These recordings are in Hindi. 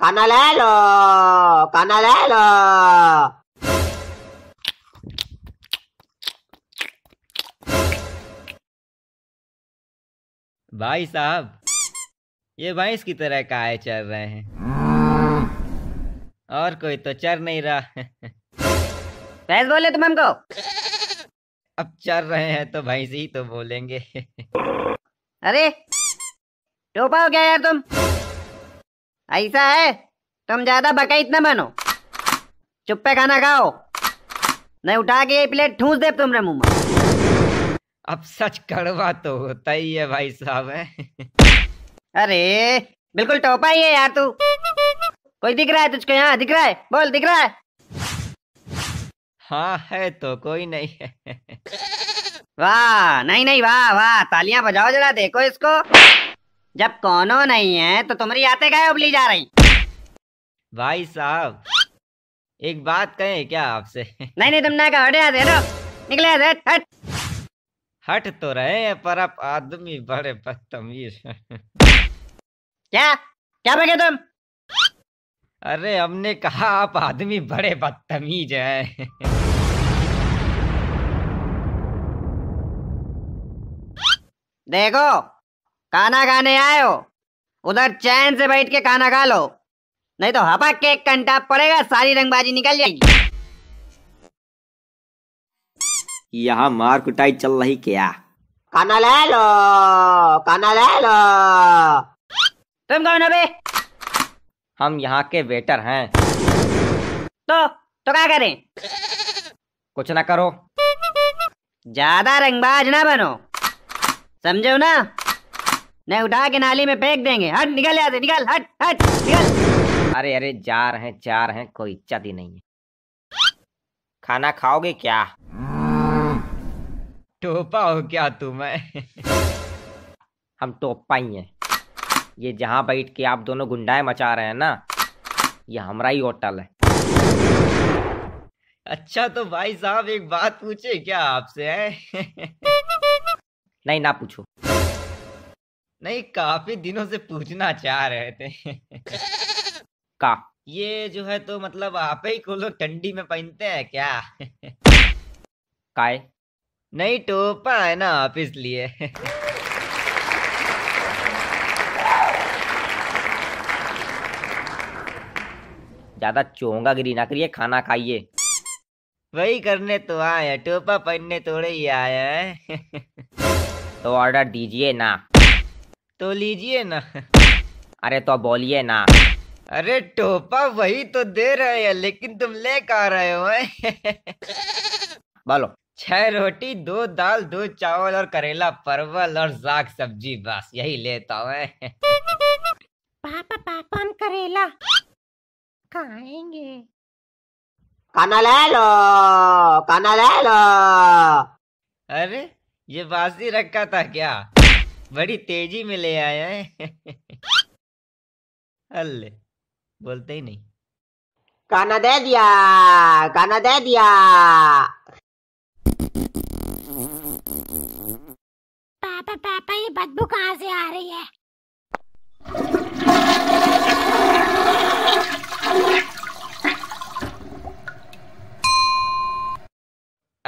¡Canalelo! ¡Canalelo! भाई साहब ये भैंस की तरह काय चल रहे हैं और कोई तो चर नहीं रहा भैंस बोले तुम हमको अब चर रहे हैं तो भैंस ही तो बोलेंगे अरे टोपा हो गया यार तुम ऐसा है तुम ज्यादा बका इतना बनो चुप्पे खाना खाओ नहीं उठा के ये प्लेट ठूस दे तुमने मुंह में अब सच कड़वा तो होता ही है भाई साहब है अरे बिल्कुल टोपा ही है यार तू कोई दिख रहा है तुझको यहाँ दिख रहा है बोल दिख रहा है हाँ है तो कोई नहीं है वाह नहीं नहीं वाह वाह तालियां बजाओ जरा देखो इसको जब कोनो नहीं है तो तुम्हारी आते गए उबली जा रही भाई साहब एक बात कहें क्या आपसे नहीं नहीं तुम ना कहा हटे आते निकले आते हट हट तो रहे हैं पर आप आदमी बड़े बदतमीज क्या क्या बगे तुम अरे हमने कहा आप आदमी बड़े बदतमीज हैं देखो खाना खाने आयो उधर चैन से बैठ के खाना खा लो नहीं तो हपा के एक घंटा पड़ेगा सारी रंगबाजी निकल जाएगी यहाँ मार कुटाई चल रही क्या खाना ले लो खाना ले लो तुम कौन अभी हम यहाँ के वेटर हैं तो तो क्या करें कुछ ना करो ज्यादा रंगबाज ना बनो समझो ना नहीं उठा के नाली में फेंक देंगे हट निकल यहाँ से निकल हट हट निकल अरे अरे जा रहे हैं जा रहे हैं कोई इज्जत ही नहीं है खाना खाओगे क्या टोपा हो क्या तुम हम टोपा ही हैं ये जहाँ बैठ के आप दोनों गुंडाएं मचा रहे हैं ना ये हमारा ही होटल है अच्छा तो भाई साहब एक बात पूछे क्या आपसे है नहीं ना पूछो नहीं काफी दिनों से पूछना चाह रहे थे का ये जो है तो मतलब आप ही खोलो ठंडी में पहनते हैं क्या काय नहीं टोपा है ना आप इसलिए ज्यादा चोंगा गिरी ना करिए खाना खाइए वही करने तो आए टोपा पहनने थोड़े ही आया है तो ऑर्डर दीजिए ना तो लीजिए ना अरे तो बोलिए ना अरे टोपा वही तो दे रहे हैं लेकिन तुम ले कर रहे हो बोलो छह रोटी दो दाल दो चावल और करेला परवल और साग सब्जी बस यही लेता हूँ पापा पापा हम करेला खाएंगे खाना ले लो खाना ले लो अरे ये बासी रखा था क्या बड़ी तेजी में ले आया है अल्ले बोलते ही नहीं काना दे दिया काना दे दिया पापा पापा ये बदबू कहाँ से आ रही है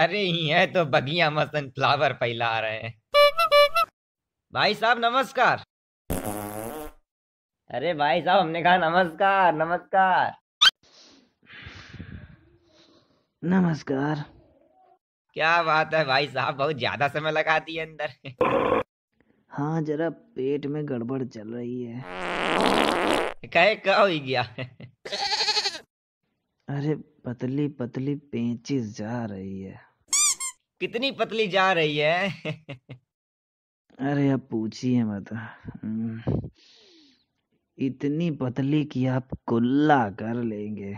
अरे ये तो बगिया मसन फ्लावर फैला रहे हैं भाई साहब नमस्कार अरे भाई साहब हमने कहा नमस्कार नमस्कार नमस्कार क्या बात है भाई साहब बहुत ज्यादा समय लगा दिए अंदर हाँ जरा पेट में गड़बड़ चल रही है कहे कह हो गया अरे पतली पतली पेंचिस जा रही है कितनी पतली जा रही है अरे आप पूछिए मत हम्म, इतनी पतली कि आप कुल्ला कर लेंगे